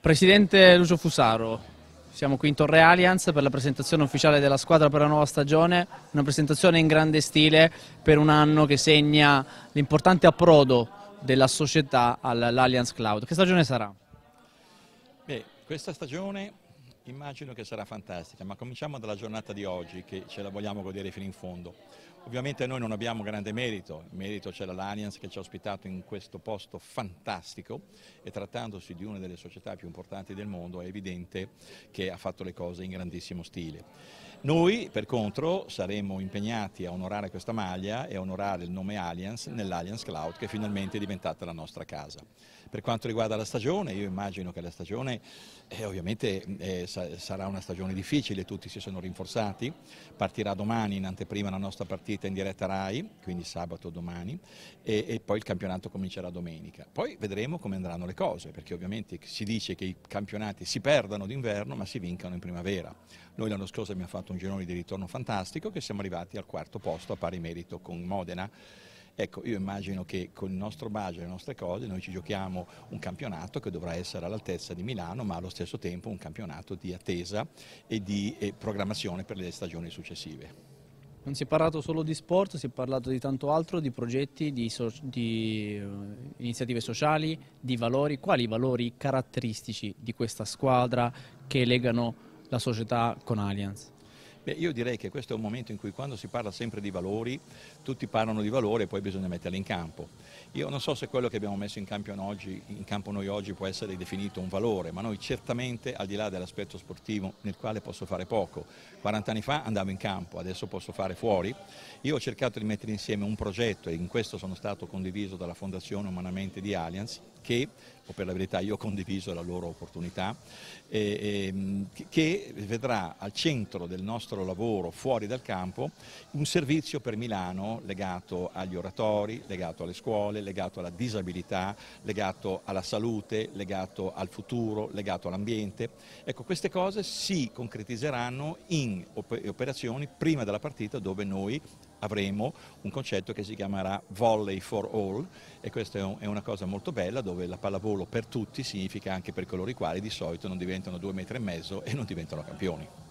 Presidente Lucio Fusaro, siamo qui in Torre Allianz per la presentazione ufficiale della squadra per la nuova stagione, una presentazione in grande stile per un anno che segna l'importante approdo della società all'Allianz Cloud. Che stagione sarà? Beh, questa stagione immagino che sarà fantastica, ma cominciamo dalla giornata di oggi che ce la vogliamo godere fino in fondo. Ovviamente noi non abbiamo grande merito, il merito c'è l'Allianz che ci ha ospitato in questo posto fantastico e trattandosi di una delle società più importanti del mondo è evidente che ha fatto le cose in grandissimo stile. Noi per contro saremo impegnati a onorare questa maglia e a onorare il nome Allianz nell'Allianz Cloud che finalmente è diventata la nostra casa. Per quanto riguarda la stagione, io immagino che la stagione eh, ovviamente eh, sa sarà una stagione difficile, tutti si sono rinforzati, partirà domani in anteprima la nostra partita in diretta RAI, quindi sabato domani, e, e poi il campionato comincerà domenica. Poi vedremo come andranno le cose, perché ovviamente si dice che i campionati si perdano d'inverno ma si vincano in primavera. Noi l'anno scorso abbiamo fatto fatto un girone di ritorno fantastico che siamo arrivati al quarto posto a pari merito con Modena. Ecco, io immagino che con il nostro budget, le nostre cose, noi ci giochiamo un campionato che dovrà essere all'altezza di Milano, ma allo stesso tempo un campionato di attesa e di eh, programmazione per le stagioni successive. Non si è parlato solo di sport, si è parlato di tanto altro, di progetti, di, so di uh, iniziative sociali, di valori. Quali valori caratteristici di questa squadra che legano la società con Allianz? Beh, io direi che questo è un momento in cui quando si parla sempre di valori, tutti parlano di valore e poi bisogna metterli in campo. Io non so se quello che abbiamo messo in campo, oggi, in campo noi oggi può essere definito un valore, ma noi certamente, al di là dell'aspetto sportivo nel quale posso fare poco, 40 anni fa andavo in campo, adesso posso fare fuori, io ho cercato di mettere insieme un progetto e in questo sono stato condiviso dalla Fondazione Umanamente di Allianz, che o per la verità io ho condiviso la loro opportunità, eh, eh, che vedrà al centro del nostro lavoro fuori dal campo un servizio per Milano legato agli oratori, legato alle scuole, legato alla disabilità, legato alla salute, legato al futuro, legato all'ambiente. Ecco, queste cose si concretizzeranno in operazioni prima della partita dove noi avremo un concetto che si chiamerà volley for all e questa è, un, è, una cosa molto bella dove la pallavolo per tutti significa anche per coloro i quali di solito non diventano due metri e mezzo e non diventano campioni.